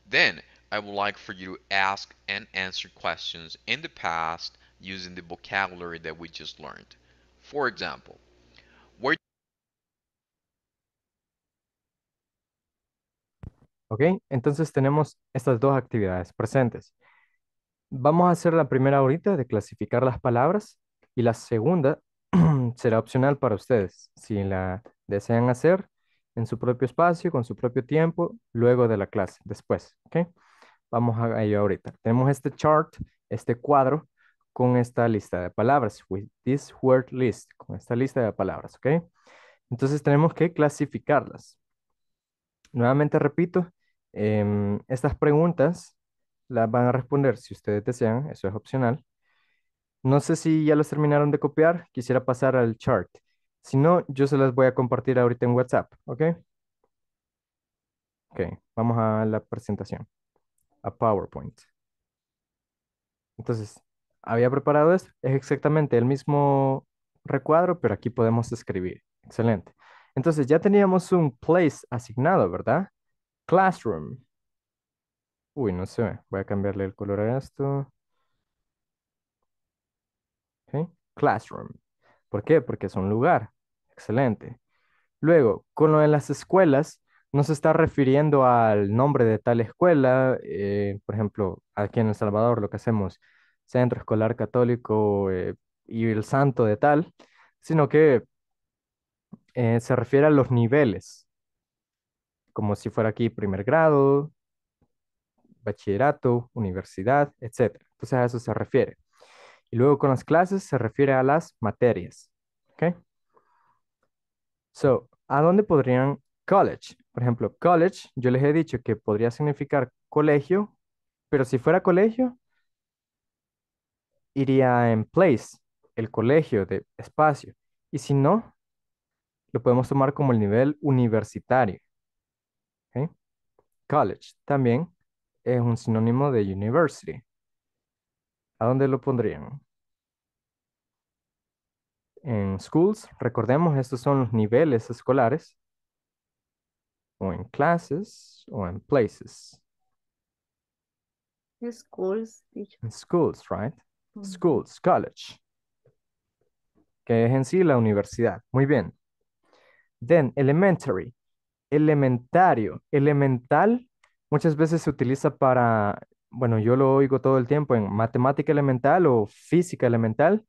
Then I would like for you to ask and answer questions in the past using the vocabulary that we just learned. For example, where Ok, entonces tenemos estas dos actividades presentes. Vamos a hacer la primera ahorita de clasificar las palabras y la segunda (clears throat) será opcional para ustedes. Si la desean hacer en su propio espacio, con su propio tiempo, luego de la clase, después. ¿ok? Vamos a ello ahorita. Tenemos este chart, este cuadro con esta lista de palabras, with this word list, con esta lista de palabras, ¿ok? Entonces tenemos que clasificarlas. Nuevamente repito, em, estas preguntas las van a responder si ustedes desean, eso es opcional. No sé si ya las terminaron de copiar, quisiera pasar al chart. Si no, yo se las voy a compartir ahorita en WhatsApp, ¿ok? Ok, vamos a la presentación a PowerPoint. Entonces, había preparado esto. Es exactamente el mismo recuadro, pero aquí podemos escribir. Excelente. Entonces, ya teníamos un place asignado, ¿verdad? Classroom. Uy, no sé. Voy a cambiarle el color a esto. Classroom. ¿Por qué? Porque es un lugar. Excelente. Luego, con lo de las escuelas, no se está refiriendo al nombre de tal escuela, eh, por ejemplo, aquí en El Salvador lo que hacemos, Centro Escolar Católico eh, y el Santo de tal, sino que eh, se refiere a los niveles, como si fuera aquí primer grado, bachillerato, universidad, etc. Entonces a eso se refiere. Y luego con las clases se refiere a las materias. ¿Ok? So, ¿a dónde podrían college? Por ejemplo, college, yo les he dicho que podría significar colegio, pero si fuera colegio, iría en place, el colegio de espacio. Y si no, lo podemos tomar como el nivel universitario. College también es un sinónimo de university. ¿A dónde lo pondrían? En schools, recordemos, estos son los niveles escolares o en clases... o en places. schools, schools, right? Schools, college. Que es en sí la universidad. Muy bien. Then, elementary. Elementario. Elemental muchas veces se utiliza para, bueno, yo lo oigo todo el tiempo en matemática elemental o física elemental.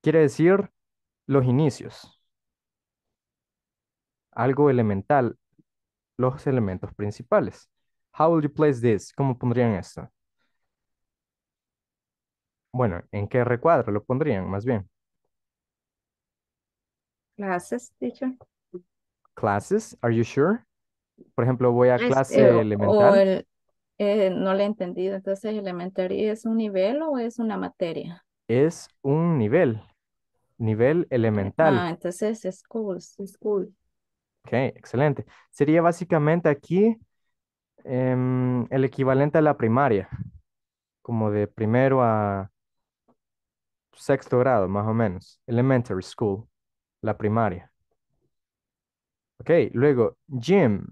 Quiere decir los inicios. Algo elemental, los elementos principales. How would you place this? ¿Cómo pondrían esto? Bueno, ¿en qué recuadro lo pondrían más bien? ¿Clases? teacher. clases are you sure? Por ejemplo, voy a este, clase elemental. Eh, no le he entendido. Entonces, elementary es un nivel o es una materia? Es un nivel. Nivel elemental. Ah, entonces, schools, school. Ok, excelente. Sería básicamente aquí em, el equivalente a la primaria, como de primero a sexto grado, más o menos. Elementary school, la primaria. Ok, luego gym,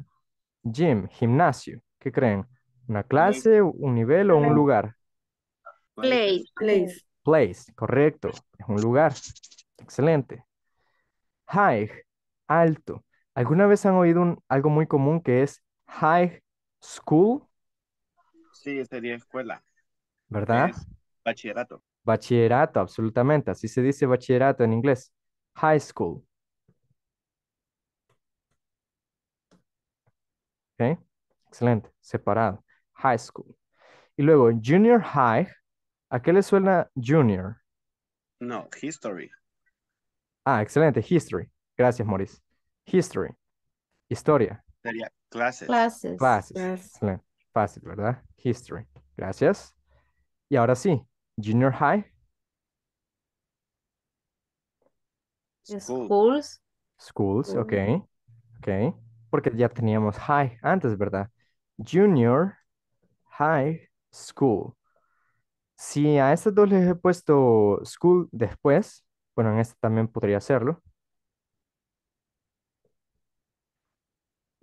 gym, gimnasio. ¿Qué creen? ¿Una clase, un nivel o un lugar? Place. Place. Place, correcto. Es un lugar. Excelente. High, alto. ¿Alguna vez han oído algo muy común que es high school? Sí, sería escuela. ¿Verdad? bachillerato. Bachillerato, absolutamente. Así se dice bachillerato en inglés. High school. Ok, Excelente. Separado. High school. Y luego, junior high. ¿A qué le suena junior? No, history. Ah, excelente. History. Gracias, Maurice. History. Historia. Sería clases. Clases. Fácil, ¿verdad? History. Gracias. Y ahora sí, junior high. Schools. Schools, ok. Ok. Porque ya teníamos high antes, ¿verdad? Junior high school. Si a estas dos les he puesto school después, bueno, en este también podría hacerlo,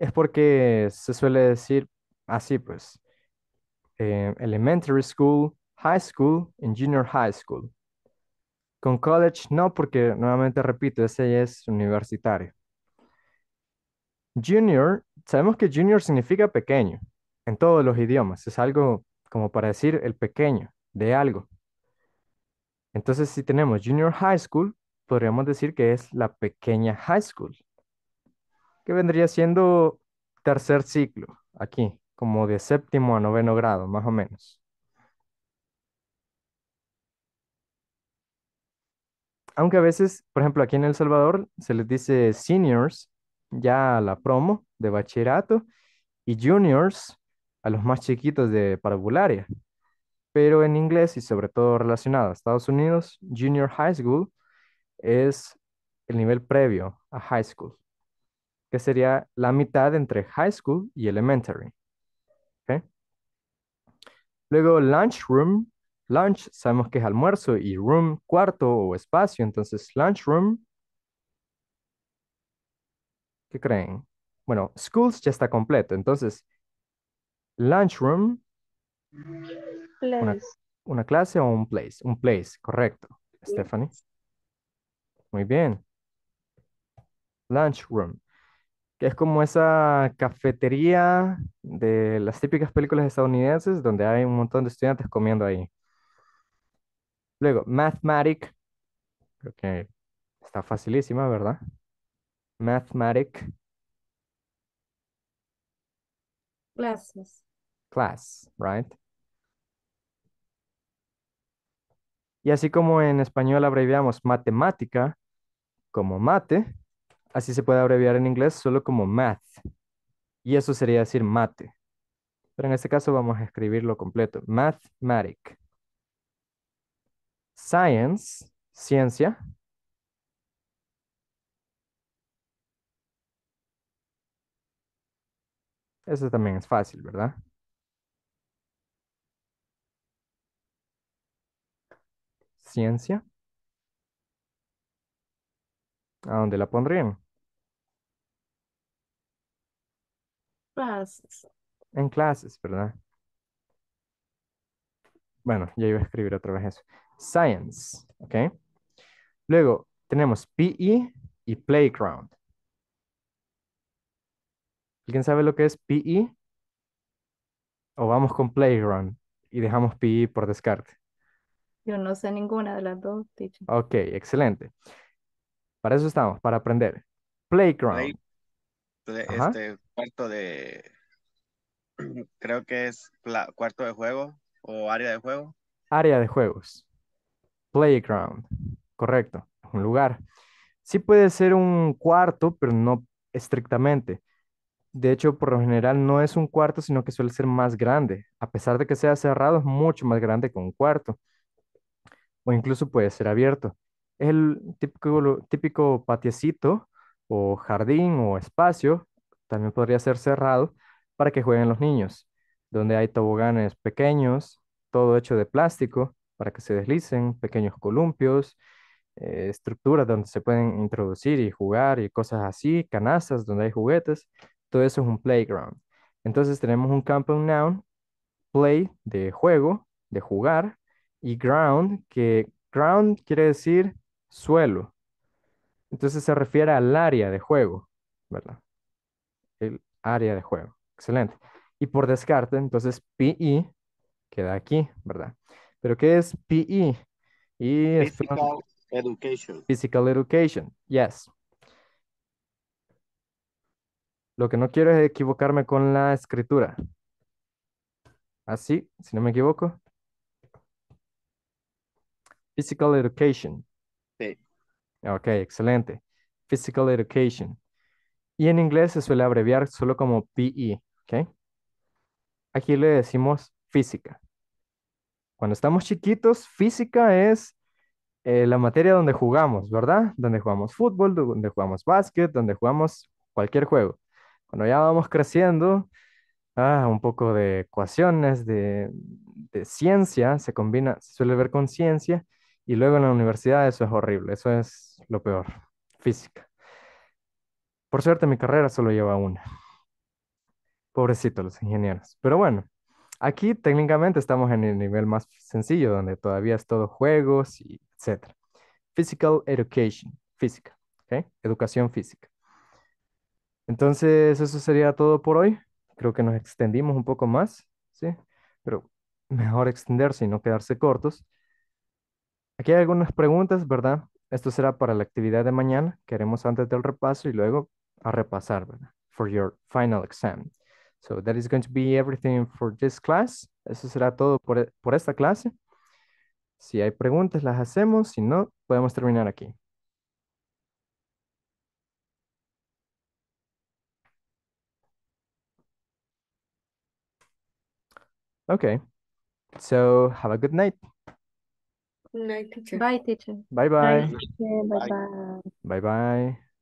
es porque se suele decir así, pues, eh, elementary school, high school, and junior high school. Con college no, porque nuevamente repito, ese es universitario. Junior, sabemos que junior significa pequeño en todos los idiomas, es algo como para decir el pequeño de algo. Entonces, si tenemos junior high school, podríamos decir que es la pequeña high school que vendría siendo tercer ciclo, aquí, como de séptimo a noveno grado, más o menos. Aunque a veces, por ejemplo, aquí en El Salvador se les dice seniors, ya a la promo de bachillerato, y juniors a los más chiquitos de parvularia. Pero en inglés y sobre todo relacionado a Estados Unidos, junior high school es el nivel previo a high school que sería la mitad entre high school y elementary. Luego lunch room. Lunch sabemos que es almuerzo y room cuarto o espacio. Entonces lunch room. ¿Qué creen? Bueno, schools ya está completo. Entonces lunch room. una, clase o un place. Un place, correcto. Stephanie. Muy bien. Lunch room es como esa cafetería de las típicas películas estadounidenses donde hay un montón de estudiantes comiendo ahí. Luego, Mathematic, creo que está facilísima, ¿verdad? Mathematic. Classes. Class, right? Y así como en español abreviamos matemática como mate, así se puede abreviar en inglés solo como math. Y eso sería decir mate. Pero en este caso vamos a escribirlo completo. Mathematic. Science, ciencia. Eso también es fácil, ¿verdad? Ciencia. ¿A dónde la pondrían? Clases. En clases, ¿verdad? Bueno, ya iba a escribir otra vez eso. Science, ¿ok? Luego tenemos PE y playground. ¿Alguien sabe lo que es PE? ¿O vamos con playground y dejamos PE por descarte? Yo no sé ninguna de las dos, teacher. Ok, excelente. Para eso estamos, para aprender. Playground este cuarto de (clears throat) creo que es cuarto de juego o área de juego. Área de juegos. Playground. Correcto. Un lugar. Sí puede ser un cuarto, pero no estrictamente. De hecho, por lo general no es un cuarto, sino que suele ser más grande. A pesar de que sea cerrado, es mucho más grande que un cuarto. O incluso puede ser abierto. Es el típico, típico patiecito o jardín o espacio, también podría ser cerrado, para que jueguen los niños, donde hay toboganes pequeños, todo hecho de plástico, para que se deslicen, pequeños columpios, eh, estructuras donde se pueden introducir y jugar y cosas así, canastas donde hay juguetes, todo eso es un playground. Entonces tenemos un campo noun, play de juego, de jugar, y ground, que ground quiere decir suelo. Entonces se refiere al área de juego, ¿verdad? El área de juego. Excelente. Y por descarte, entonces PI queda aquí, ¿verdad? Pero ¿qué es PI? Y Physical Education. Physical Education, yes. Lo que no quiero es equivocarme con la escritura. Así, ah, si no me equivoco. Physical Education. Ok, excelente. Physical Education. Y en inglés se suele abreviar solo como PE, ¿ok? Aquí le decimos física. Cuando estamos chiquitos, física es eh, la materia donde jugamos, ¿verdad? Donde jugamos fútbol, donde jugamos básquet, donde jugamos cualquier juego. Cuando ya vamos creciendo, ah, un poco de ecuaciones, de, de ciencia, se combina, se suele ver con ciencia, y luego en la universidad eso es horrible, eso es lo peor, física. Por suerte mi carrera solo lleva una. Pobrecito los ingenieros. Pero bueno, aquí técnicamente estamos en el nivel más sencillo, donde todavía es todo juegos y etcétera. Physical Education, física, ¿okay? Educación física. Entonces, eso sería todo por hoy. Creo que nos extendimos un poco más, ¿sí? Pero mejor extenderse y no quedarse cortos. Aquí hay algunas preguntas, ¿verdad? Esto será para la actividad de mañana, Queremos antes del repaso y luego a repasar, ¿verdad? For your final exam. So that is going to be everything for this class. Eso será todo por, e, por esta clase. Si hay preguntas, las hacemos. Si no, podemos terminar aquí. Okay. So have a good night. Good night, teacher. Bye, teacher. Bye-bye. Bye, teacher. Bye-bye. Bye-bye.